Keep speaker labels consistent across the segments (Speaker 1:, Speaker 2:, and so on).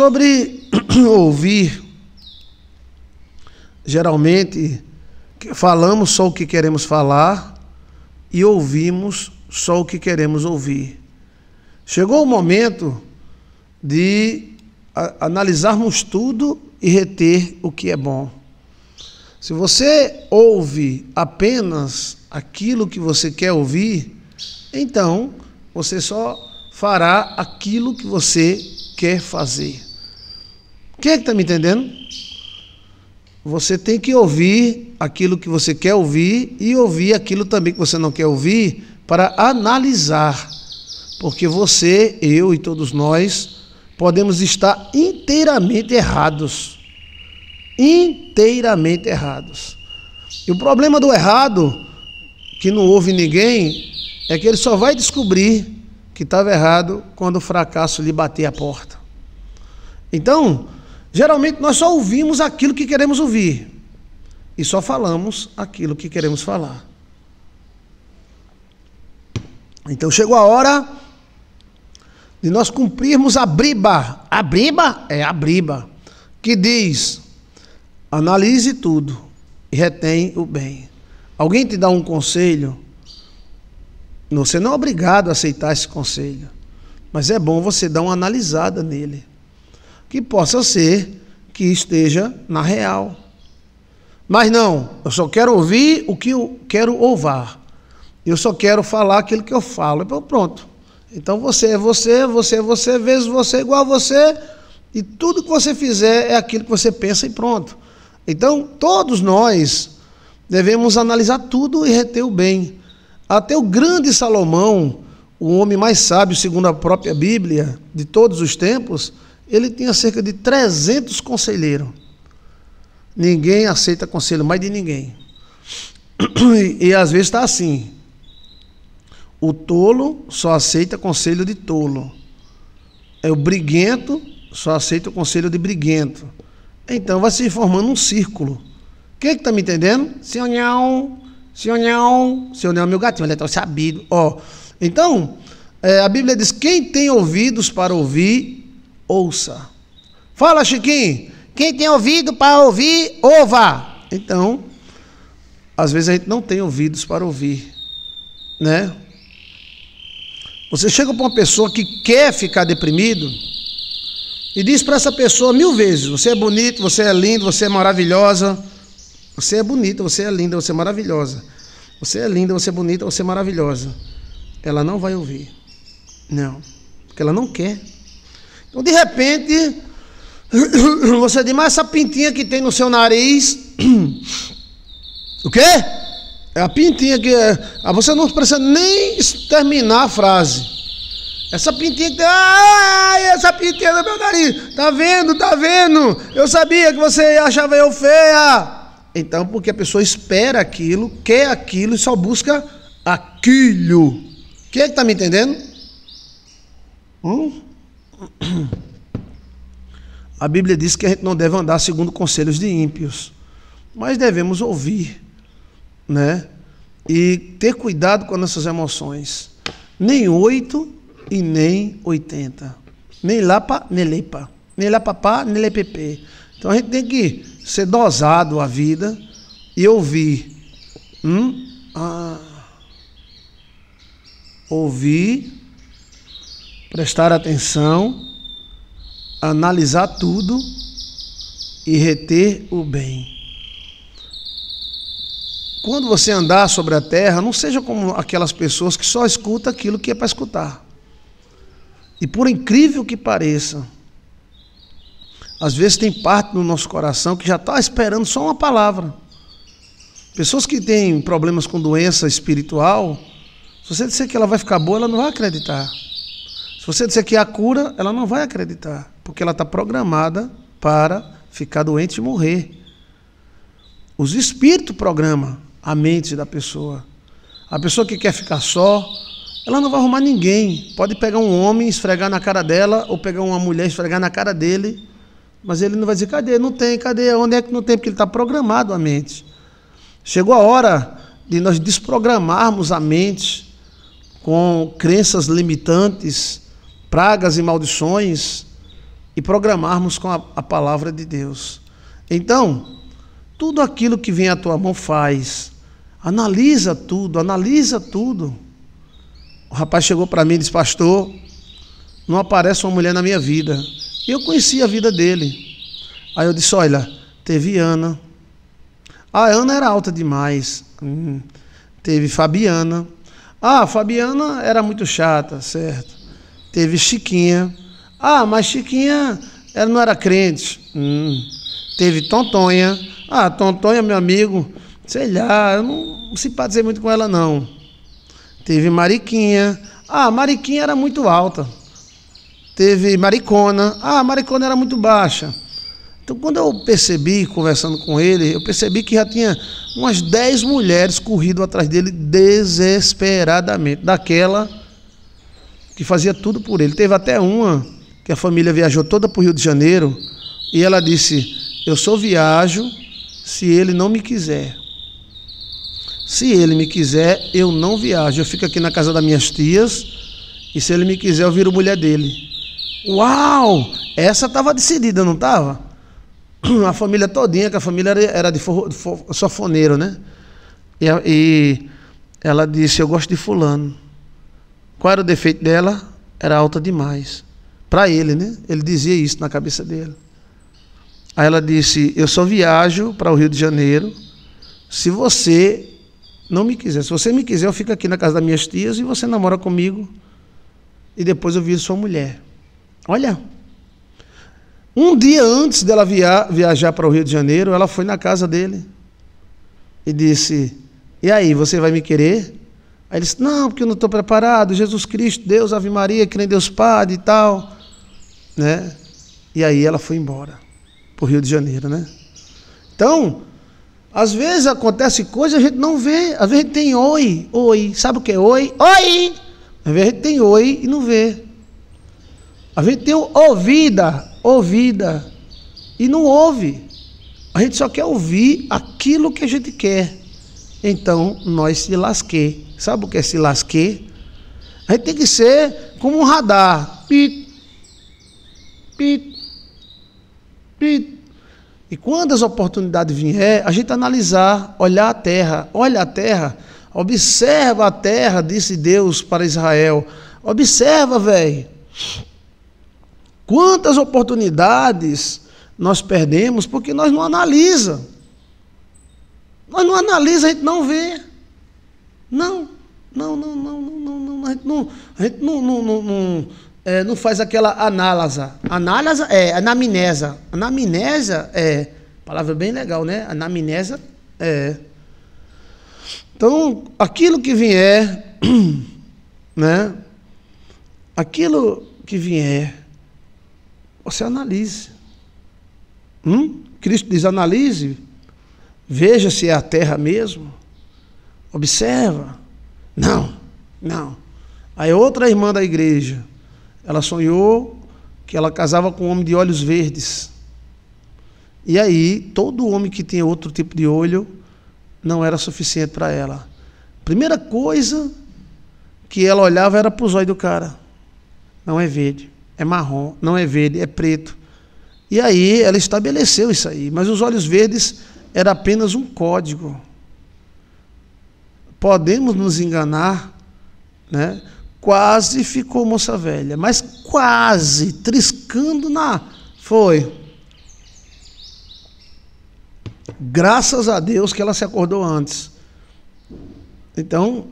Speaker 1: Sobre ouvir, geralmente falamos só o que queremos falar e ouvimos só o que queremos ouvir. Chegou o momento de analisarmos tudo e reter o que é bom. Se você ouve apenas aquilo que você quer ouvir, então você só fará aquilo que você quer fazer. Quem é que está me entendendo? Você tem que ouvir aquilo que você quer ouvir e ouvir aquilo também que você não quer ouvir para analisar. Porque você, eu e todos nós podemos estar inteiramente errados. Inteiramente errados. E o problema do errado, que não ouve ninguém, é que ele só vai descobrir que estava errado quando o fracasso lhe bater a porta. Então, Geralmente nós só ouvimos aquilo que queremos ouvir e só falamos aquilo que queremos falar. Então chegou a hora de nós cumprirmos a briba. A briba é a briba que diz: analise tudo e retém o bem. Alguém te dá um conselho, você não é obrigado a aceitar esse conselho, mas é bom você dar uma analisada nele que possa ser que esteja na real. Mas não, eu só quero ouvir o que eu quero ouvir. Eu só quero falar aquilo que eu falo. Então, pronto. Então você é você, você é você, vezes você é igual a você, e tudo que você fizer é aquilo que você pensa e pronto. Então, todos nós devemos analisar tudo e reter o bem. Até o grande Salomão, o homem mais sábio, segundo a própria Bíblia, de todos os tempos, ele tinha cerca de 300 conselheiros. Ninguém aceita conselho mais de ninguém. E, e às vezes está assim. O tolo só aceita conselho de tolo. É o briguento só aceita o conselho de briguento. Então vai se formando um círculo. Quem é que está me entendendo? Senhor Nhão, Senhor Nhão, Senhor Nhão é meu gatinho, ele é tão sabido. Ó, então, é, a Bíblia diz: quem tem ouvidos para ouvir, ouça. Fala, Chiquinho. Quem tem ouvido para ouvir, ouva. Então, às vezes a gente não tem ouvidos para ouvir, né? Você chega para uma pessoa que quer ficar deprimido e diz para essa pessoa mil vezes: você é bonito, você é lindo, você é maravilhosa. Você é bonita, você é linda, você é maravilhosa. Você é linda, você é bonita, você é maravilhosa. Ela não vai ouvir. Não. Porque ela não quer então, de repente, você diz, mas essa pintinha que tem no seu nariz. O quê? É a pintinha que é. Ah, você não precisa nem terminar a frase. Essa pintinha que tem. Ai, essa pintinha no meu nariz. Tá vendo, tá vendo? Eu sabia que você achava eu feia. Então, porque a pessoa espera aquilo, quer aquilo e só busca aquilo. Quem é que tá me entendendo? Hum? A Bíblia diz que a gente não deve andar segundo conselhos de ímpios, mas devemos ouvir, né? E ter cuidado com as nossas emoções. Nem 8 e nem 80. Nem lapa, nem lepa. Nem lapapá, nem lepepe. Então a gente tem que ser dosado a vida e ouvir. Hum? Ah. Ouvir prestar atenção, analisar tudo e reter o bem. Quando você andar sobre a terra, não seja como aquelas pessoas que só escuta aquilo que é para escutar. E por incrível que pareça, às vezes tem parte no nosso coração que já está esperando só uma palavra. Pessoas que têm problemas com doença espiritual, se você disser que ela vai ficar boa, ela não vai acreditar. Se você disser que a cura, ela não vai acreditar, porque ela está programada para ficar doente e morrer. Os espíritos programam a mente da pessoa. A pessoa que quer ficar só, ela não vai arrumar ninguém. Pode pegar um homem, esfregar na cara dela, ou pegar uma mulher, esfregar na cara dele, mas ele não vai dizer: cadê? Não tem, cadê? Onde é que não tem? Porque ele está programado a mente. Chegou a hora de nós desprogramarmos a mente com crenças limitantes pragas e maldições e programarmos com a, a palavra de Deus. Então, tudo aquilo que vem à tua mão faz. Analisa tudo, analisa tudo. O rapaz chegou para mim e disse: Pastor, não aparece uma mulher na minha vida. Eu conhecia a vida dele. Aí eu disse: Olha, teve Ana. A Ana era alta demais. Hum. Teve Fabiana. Ah, Fabiana era muito chata, certo teve Chiquinha. Ah, mas Chiquinha, ela não era crente. Hum. Teve Tontonha. Ah, Tontonha, meu amigo, sei lá, eu não simpatizei muito com ela, não. Teve Mariquinha. Ah, Mariquinha era muito alta. Teve Maricona. Ah, Maricona era muito baixa. Então, quando eu percebi, conversando com ele, eu percebi que já tinha umas 10 mulheres corrido atrás dele desesperadamente, daquela que fazia tudo por ele. Teve até uma que a família viajou toda para o Rio de Janeiro e ela disse: Eu só viajo se ele não me quiser. Se ele me quiser, eu não viajo. Eu fico aqui na casa das minhas tias e se ele me quiser, eu viro mulher dele. Uau! Essa estava decidida, não estava? A família todinha, que a família era de for, sofoneiro, né? e ela disse: Eu gosto de Fulano. Qual era o defeito dela? Era alta demais. Para ele, né? Ele dizia isso na cabeça dele. Aí ela disse: Eu só viajo para o Rio de Janeiro se você não me quiser. Se você me quiser, eu fico aqui na casa das minhas tias e você namora comigo. E depois eu viro sua mulher. Olha. Um dia antes dela via viajar para o Rio de Janeiro, ela foi na casa dele e disse: E aí, você vai me querer? Aí ele disse, não, porque eu não estou preparado, Jesus Cristo, Deus, Ave Maria, que nem Deus Padre e tal. Né? E aí ela foi embora para o Rio de Janeiro. Né? Então, às vezes acontece coisa a gente não vê. Às vezes a gente tem oi, oi. Sabe o que é oi? Oi! Às vezes a gente tem oi e não vê. Às vezes tem ouvida, ouvida, e não ouve. A gente só quer ouvir aquilo que a gente quer então nós se lasque. Sabe o que é se lasque? A gente tem que ser como um radar. Pit, pit, pit. E quando as oportunidades vier, a gente analisar, olhar a terra, olha a terra, observa a terra, disse Deus para Israel. Observa, velho. Quantas oportunidades nós perdemos porque nós não analisamos. Nós não analisa, a gente não vê. Não, não, não, não, não, não, a gente não, a gente não, não, não, não, é, não faz aquela análise. Análise é anamnesa. Anamnesa é palavra bem legal, né? Anamnesa é. Então, aquilo que vier, né? Aquilo que vier, você analise. Hum? Cristo diz: analise Veja se é a terra mesmo. Observa. Não, não. Aí outra irmã da igreja, ela sonhou que ela casava com um homem de olhos verdes. E aí, todo homem que tinha outro tipo de olho não era suficiente para ela. Primeira coisa que ela olhava era para os olhos do cara. Não é verde, é marrom, não é verde, é preto. E aí ela estabeleceu isso aí. Mas os olhos verdes era apenas um código. Podemos nos enganar, né? Quase ficou moça velha, mas quase triscando na foi. Graças a Deus que ela se acordou antes. Então,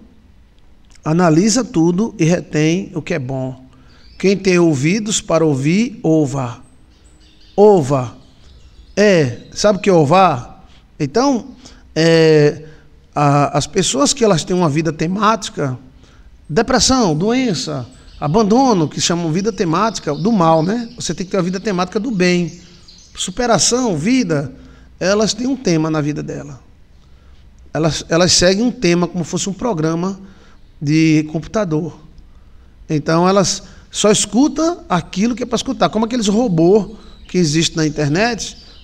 Speaker 1: analisa tudo e retém o que é bom. Quem tem ouvidos para ouvir, ouva. Ouva. É, sabe o que é ovar? Então, é, a, as pessoas que elas têm uma vida temática, depressão, doença, abandono, que chamam vida temática do mal, né? Você tem que ter a vida temática do bem. Superação, vida, elas têm um tema na vida dela. Elas, elas seguem um tema como fosse um programa de computador. Então elas só escutam aquilo que é para escutar, como aqueles robôs que existem na internet,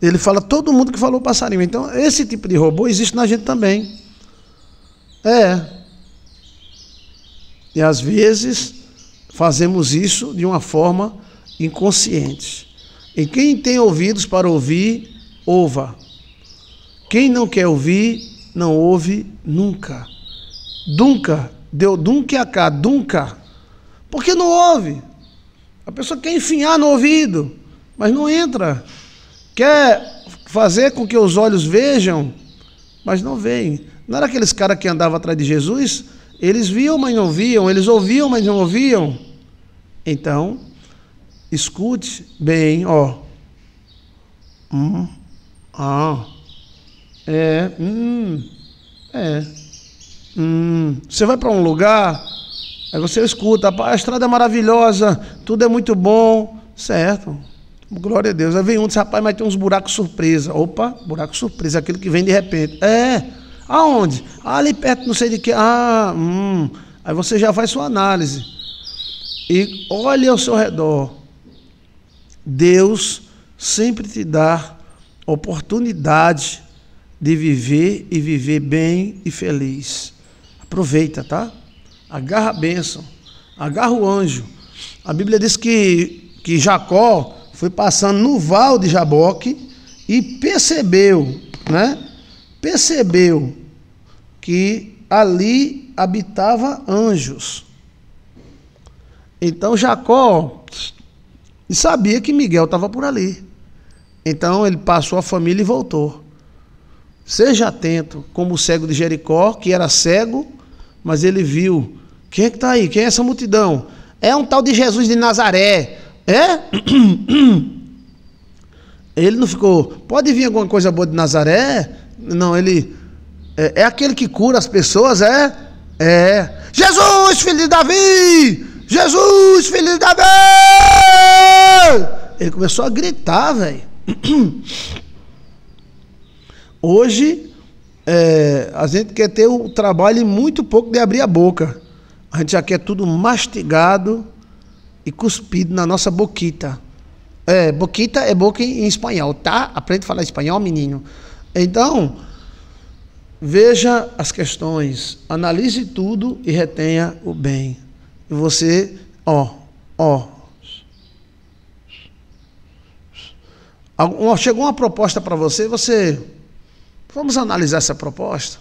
Speaker 1: Ele fala todo mundo que falou passarinho. Então, esse tipo de robô existe na gente também. É. E às vezes fazemos isso de uma forma inconsciente. E quem tem ouvidos para ouvir, ouva. Quem não quer ouvir, não ouve nunca. Nunca. Deu dunque a cá, nunca. Porque não ouve. A pessoa quer enfiar no ouvido, mas não entra. Quer fazer com que os olhos vejam, mas não veem. Não era aqueles caras que andavam atrás de Jesus? Eles viam, mas não viam. Eles ouviam, mas não ouviam. Então, escute bem, ó. Hum, ah, é, hum, é. Hum. Você vai para um lugar, aí você escuta, a estrada é maravilhosa, tudo é muito bom, certo? Glória a Deus. Aí vem um disse, rapaz, mas tem uns buracos surpresa. Opa, buraco surpresa, aquilo que vem de repente. É. Aonde? Ah, ali perto, não sei de que. Ah, hum. Aí você já faz sua análise. E olha ao seu redor. Deus sempre te dá oportunidade de viver e viver bem e feliz. Aproveita, tá? Agarra a bênção. Agarra o anjo. A Bíblia diz que, que Jacó foi passando no val de Jaboque e percebeu, né? Percebeu que ali habitava anjos. Então Jacó sabia que Miguel estava por ali. Então ele passou a família e voltou. Seja atento, como o cego de Jericó, que era cego, mas ele viu. Quem é que está aí? Quem é essa multidão? É um tal de Jesus de Nazaré. É? Ele não ficou, pode vir alguma coisa boa de Nazaré? Não, ele é, é aquele que cura as pessoas, é? É. Jesus, filho de Davi! Jesus, filho de Davi! Ele começou a gritar, velho. Hoje, é, a gente quer ter o trabalho muito pouco de abrir a boca. A gente já quer tudo mastigado e cuspido na nossa boquita. É, boquita é boca em espanhol, tá? Aprende a falar espanhol, menino. Então, veja as questões, analise tudo e retenha o bem. E você, ó, ó. Chegou uma proposta para você, você. Vamos analisar essa proposta?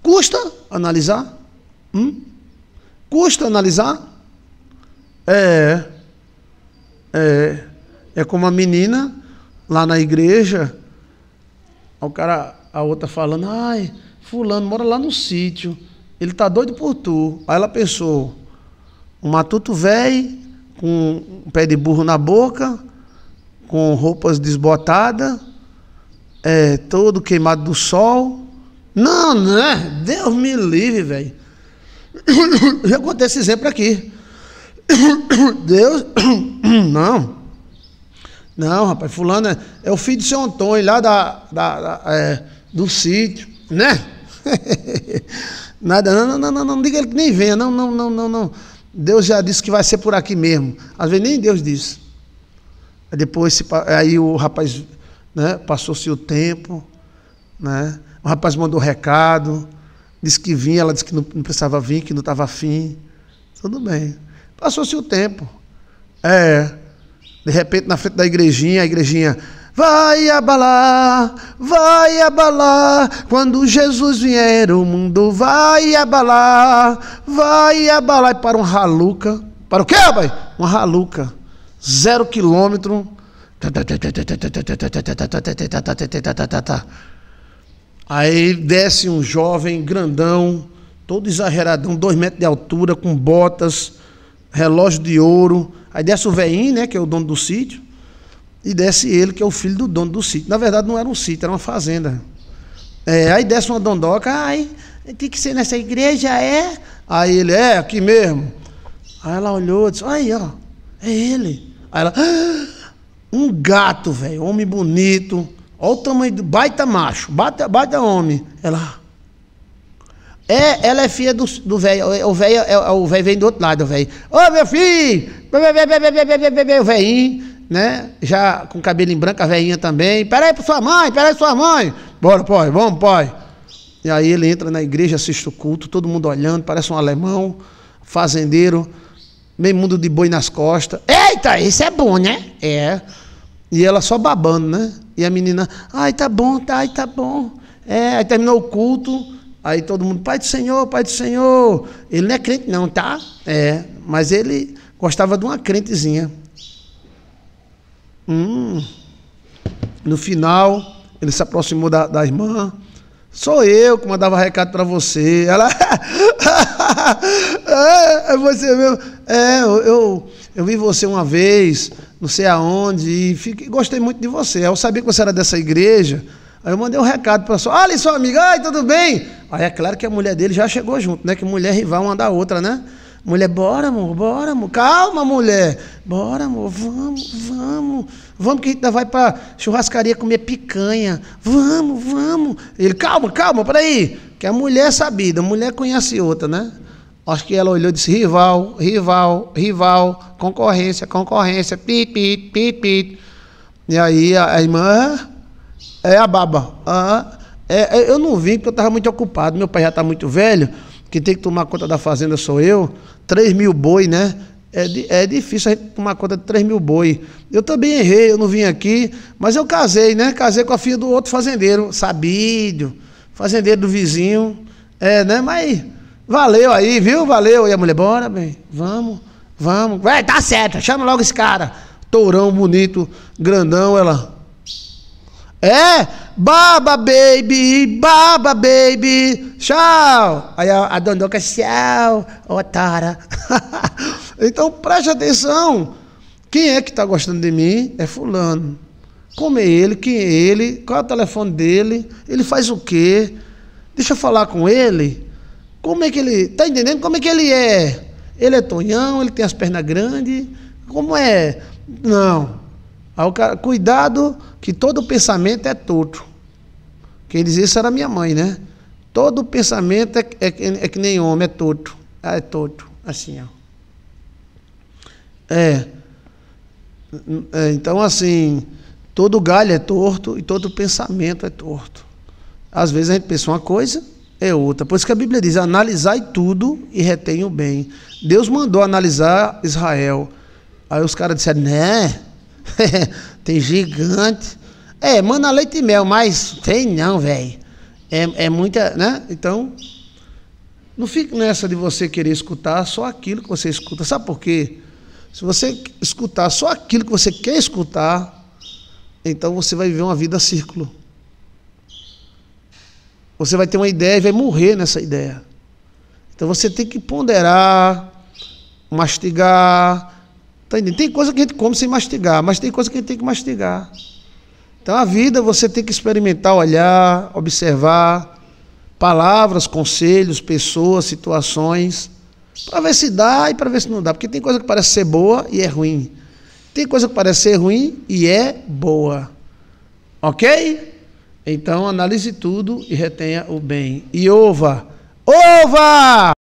Speaker 1: Custa analisar? Hum? Custa analisar? É. É. É como a menina lá na igreja, o cara, a outra falando, ai, fulano mora lá no sítio, ele tá doido por tu. Aí ela pensou, um matuto velho, com um pé de burro na boca, com roupas desbotadas, é, todo queimado do sol. Não, não é? Deus me livre, velho. Já contei esse exemplo aqui. Deus. Não. Não, rapaz, fulano é, é o filho de seu Antônio, lá da, da, da é, do sítio, né? Nada, não, não, não, não, não, não diga ele que nem venha, não, não, não, não, não. Deus já disse que vai ser por aqui mesmo. Às vezes nem Deus disse. Aí depois, aí o rapaz, né, passou-se o tempo, né? O rapaz mandou recado, disse que vinha, ela disse que não, não precisava vir, que não estava afim. Tudo bem. Passou-se o tempo. É. De repente, na frente da igrejinha, a igrejinha. Vai abalar, vai abalar. Quando Jesus vier, o mundo vai abalar, vai abalar. E para um raluca. Para o quê, pai? Uma raluca. Zero quilômetro. Aí desce um jovem grandão, todo exageradão, dois metros de altura, com botas relógio de ouro. Aí desce o veinho, né, que é o dono do sítio, e desce ele, que é o filho do dono do sítio. Na verdade, não era um sítio, era uma fazenda. É, aí desce uma dondoca, ai, tem que ser nessa igreja, é? Aí ele, é, aqui mesmo. Aí ela olhou e disse, aí, ó, é ele. Aí ela, ah, um gato, velho, homem bonito. Olha o tamanho do baita macho, baita, baita homem. Ela, é, ela é filha do velho. É, o velho é, vem do outro lado, o velho. Ô, meu filho! O velhinho, né? Já com cabelo em branco, a velhinha também. Pera aí pra sua mãe, pera peraí sua mãe. Bora, pai, vamos, pai. E aí ele entra na igreja, assiste o culto, todo mundo olhando, parece um alemão, fazendeiro, meio mundo de boi nas costas. Eita, isso é bom, né? É. E ela só babando, né? E a menina, ai, tá bom, tá, ai, tá bom. É, aí terminou o culto Aí todo mundo, Pai do Senhor, Pai do Senhor. Ele não é crente, não, tá? É, mas ele gostava de uma crentezinha. Hum. No final, ele se aproximou da, da irmã. Sou eu que mandava recado para você. Ela. É, é, você mesmo. É, eu, eu, eu vi você uma vez, não sei aonde, e fiquei, gostei muito de você. Eu sabia que você era dessa igreja. Aí eu mandei um recado para pessoal, olha sua amiga, ai, tudo bem? Aí é claro que a mulher dele já chegou junto, né? Que mulher é rival uma da outra, né? Mulher, bora, amor, bora, amor. Calma, mulher. Bora, amor, vamos, vamos. Vamos que a gente ainda vai pra churrascaria comer picanha. Vamos, vamos. Ele, calma, calma, peraí. Que a mulher é sabida, a mulher conhece outra, né? Acho que ela olhou e disse: rival, rival, rival, concorrência, concorrência, pit, pit, pit, pit. E aí a, a irmã, é a baba. Ah, é, eu não vim porque eu estava muito ocupado. Meu pai já está muito velho. que tem que tomar conta da fazenda sou eu. 3 mil boi, né? É, é difícil a gente tomar conta de 3 mil boi. Eu também errei, eu não vim aqui, mas eu casei, né? Casei com a filha do outro fazendeiro, Sabídio, fazendeiro do vizinho. É, né? Mas valeu aí, viu? Valeu. E a mulher, bora, bem, vamos, vamos. Vai, tá certo, chama logo esse cara. Tourão bonito, grandão, ela. É, baba baby, baba baby, tchau. Aí a, a dondoca, tchau, otara. então preste atenção. Quem é que está gostando de mim? É fulano. Como é ele? Quem é ele? Qual é o telefone dele? Ele faz o quê? Deixa eu falar com ele. Como é que ele. Tá entendendo? Como é que ele é? Ele é tonhão, ele tem as pernas grandes. Como é? Não. Aí o cara, cuidado que todo pensamento é torto. Quem dizia isso era minha mãe, né? Todo pensamento é, é, é que nem homem, é torto. Ah, é torto, assim, ó. É. é. Então, assim, todo galho é torto e todo pensamento é torto. Às vezes a gente pensa uma coisa, é outra. Por isso que a Bíblia diz: analisai tudo e retém o bem. Deus mandou analisar Israel. Aí os caras disseram, né? tem gigante. É, manda leite e mel, mas tem não, velho. É, é muita, né? Então, não fique nessa de você querer escutar só aquilo que você escuta. Sabe por quê? Se você escutar só aquilo que você quer escutar, então você vai viver uma vida círculo. Você vai ter uma ideia e vai morrer nessa ideia. Então você tem que ponderar, mastigar, Tá Tem coisa que a gente come sem mastigar, mas tem coisa que a gente tem que mastigar. Então a vida você tem que experimentar, olhar, observar palavras, conselhos, pessoas, situações, para ver se dá e para ver se não dá. Porque tem coisa que parece ser boa e é ruim. Tem coisa que parece ser ruim e é boa. Ok? Então analise tudo e retenha o bem. E ova! Ova!